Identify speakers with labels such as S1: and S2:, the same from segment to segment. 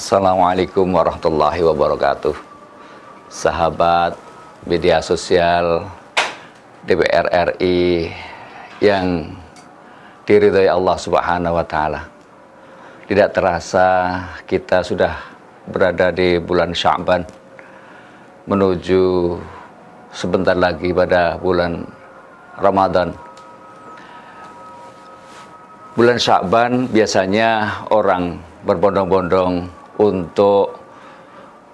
S1: Assalamualaikum warahmatullahi wabarakatuh. Sahabat media sosial DPR RI yang diridhai Allah Subhanahu wa taala. Tidak terasa kita sudah berada di bulan Sya'ban menuju sebentar lagi pada bulan Ramadan. Bulan Sya'ban biasanya orang berbondong-bondong untuk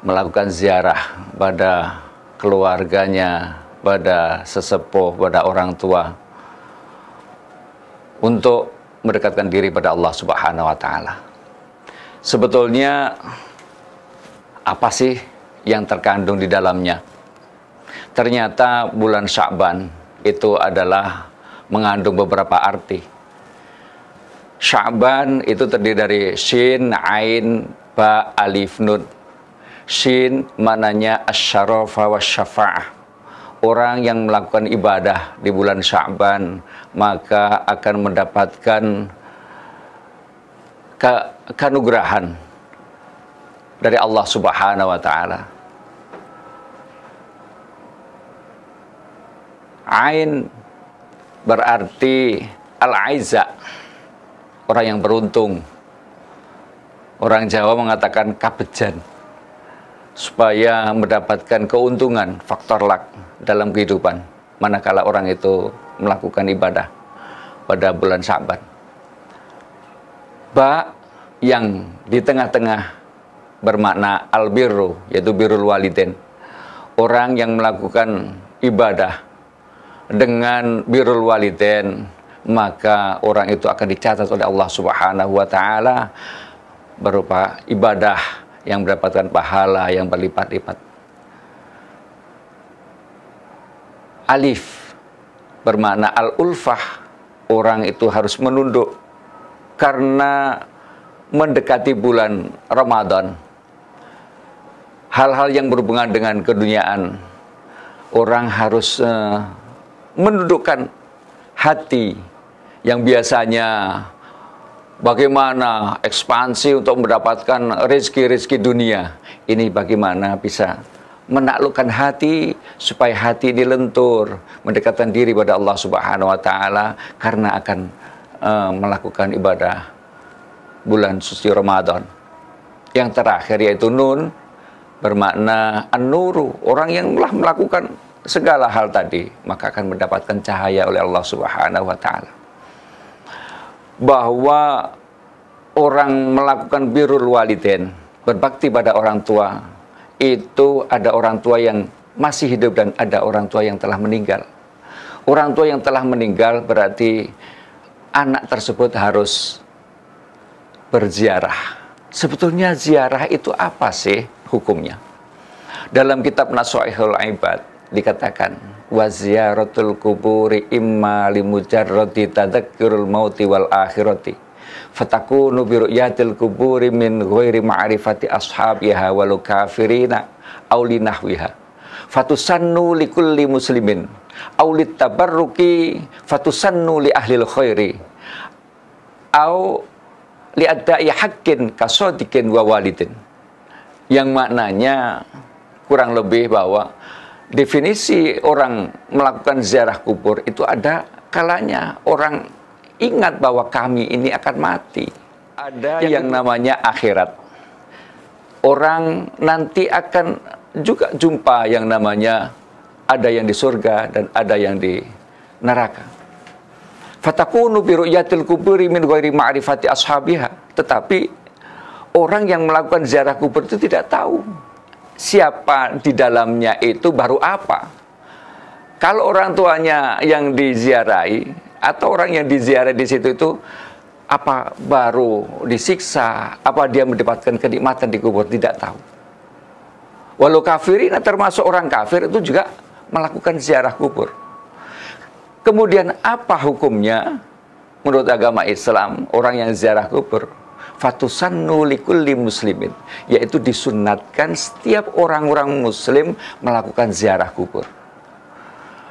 S1: melakukan ziarah pada keluarganya, pada sesepuh, pada orang tua untuk mendekatkan diri pada Allah Subhanahu wa taala. Sebetulnya apa sih yang terkandung di dalamnya? Ternyata bulan Sya'ban itu adalah mengandung beberapa arti. Sya'ban itu terdiri dari Shin, Ain, ba alif nun shin mananya asyarafa wa syafa'ah orang yang melakukan ibadah di bulan Sya'ban maka akan mendapatkan ke kanugerahan dari Allah Subhanahu wa taala. Ain berarti al-aiza, orang yang beruntung. Orang Jawa mengatakan kabejan supaya mendapatkan keuntungan faktor luck dalam kehidupan manakala orang itu melakukan ibadah pada bulan Sabat. Ba yang di tengah-tengah bermakna albiru yaitu birul walidin, Orang yang melakukan ibadah dengan birul walidin maka orang itu akan dicatat oleh Allah Subhanahu wa taala berupa ibadah yang mendapatkan pahala yang berlipat-lipat. Alif bermakna al-ulfah, orang itu harus menunduk karena mendekati bulan Ramadan. Hal-hal yang berhubungan dengan keduniaan, orang harus uh, menundukkan hati yang biasanya bagaimana ekspansi untuk mendapatkan rezeki-rezeki dunia. Ini bagaimana bisa menaklukkan hati supaya hati dilentur lentur, mendekatkan diri pada Allah Subhanahu wa taala karena akan uh, melakukan ibadah bulan suci Ramadan. Yang terakhir yaitu nun bermakna an-nuru, orang yang telah melakukan segala hal tadi maka akan mendapatkan cahaya oleh Allah Subhanahu wa taala bahwa orang melakukan birrul walidain, berbakti pada orang tua, itu ada orang tua yang masih hidup dan ada orang tua yang telah meninggal. Orang tua yang telah meninggal berarti anak tersebut harus berziarah. Sebetulnya ziarah itu apa sih hukumnya? Dalam kitab Nasuhul Ibad dikatakan, wa ziyaratul kuburi imma limujarrati tadzakkirul mauti wal akhirati fatakunu bi ru'yatil kuburi min ghairi ma'rifati ashabiha wal kafirina aw nahwiha fatusannu kulli muslimin aw tabarruki fatusannu li al khairi aw li adai haqqin kasodikin wa walidin yang maknanya kurang lebih bahwa definisi orang melakukan ziarah kubur itu ada kalanya orang ingat bahwa kami ini akan mati. Ada yang, yang namanya akhirat. Orang nanti akan juga jumpa yang namanya ada yang di surga dan ada yang di neraka. Fatakunu bi ru'yatil kuburi min ghairi ma'rifati ashabiha. Tetapi orang yang melakukan ziarah kubur itu tidak tahu siapa di dalamnya itu baru apa. Kalau orang tuanya yang diziarai atau orang yang diziarai di situ itu apa baru disiksa, apa dia mendapatkan kenikmatan di kubur tidak tahu. Walau kafirin termasuk orang kafir itu juga melakukan ziarah kubur. Kemudian apa hukumnya menurut agama Islam orang yang ziarah kubur? fatusannu likulli muslimin yaitu disunatkan setiap orang-orang muslim melakukan ziarah kubur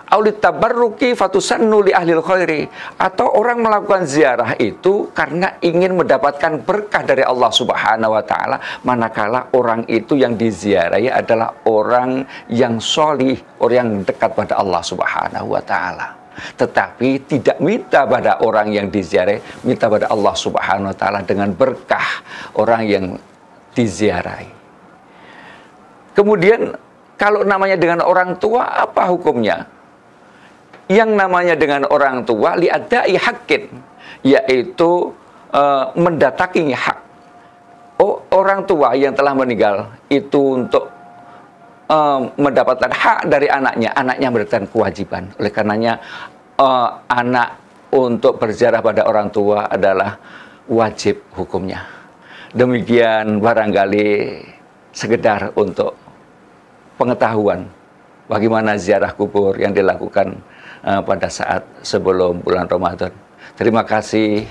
S1: Aulid tabarruki fatusannu li ahlil khairi atau orang melakukan ziarah itu karena ingin mendapatkan berkah dari Allah Subhanahu wa taala manakala orang itu yang diziarahi adalah orang yang solih orang yang dekat pada Allah Subhanahu wa taala tetapi tidak minta pada orang yang diziarahi, minta pada Allah Subhanahu wa taala dengan berkah orang yang diziarahi. Kemudian kalau namanya dengan orang tua apa hukumnya? Yang namanya dengan orang tua liadai hakin yaitu e, mendatangi hak. Oh, orang tua yang telah meninggal itu untuk uh, mendapatkan hak dari anaknya, anaknya mendapatkan kewajiban. Oleh karenanya uh, anak untuk berziarah pada orang tua adalah wajib hukumnya. Demikian barangkali sekedar untuk pengetahuan bagaimana ziarah kubur yang dilakukan uh, pada saat sebelum bulan Ramadan. Terima kasih.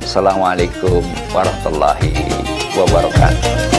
S1: Assalamualaikum warahmatullahi wabarakatuh.